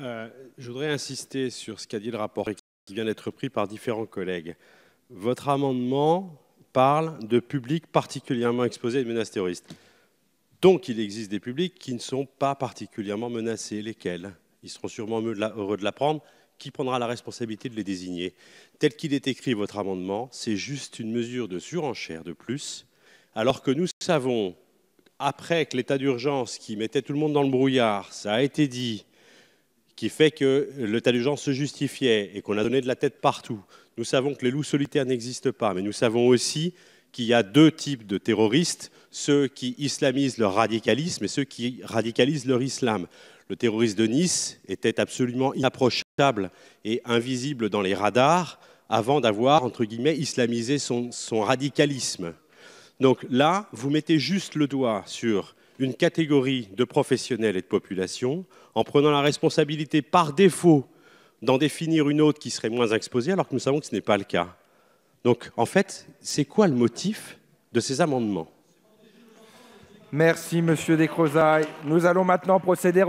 Euh, je voudrais insister sur ce qu'a dit le rapport qui vient d'être pris par différents collègues. Votre amendement parle de publics particulièrement exposés à une menace terroriste. Donc il existe des publics qui ne sont pas particulièrement menacés. Lesquels Ils seront sûrement heureux de l'apprendre. Qui prendra la responsabilité de les désigner Tel qu'il est écrit, votre amendement, c'est juste une mesure de surenchère de plus, alors que nous savons après que l'état d'urgence qui mettait tout le monde dans le brouillard, ça a été dit, qui fait que l'état d'urgence se justifiait et qu'on a donné de la tête partout, nous savons que les loups solitaires n'existent pas, mais nous savons aussi qu'il y a deux types de terroristes, ceux qui islamisent leur radicalisme et ceux qui radicalisent leur islam. Le terroriste de Nice était absolument inapprochable et invisible dans les radars avant d'avoir, entre guillemets, islamisé son, son radicalisme. Donc là, vous mettez juste le doigt sur une catégorie de professionnels et de population en prenant la responsabilité par défaut d'en définir une autre qui serait moins exposée alors que nous savons que ce n'est pas le cas. Donc en fait, c'est quoi le motif de ces amendements Merci Monsieur Descrozailles. Nous allons maintenant procéder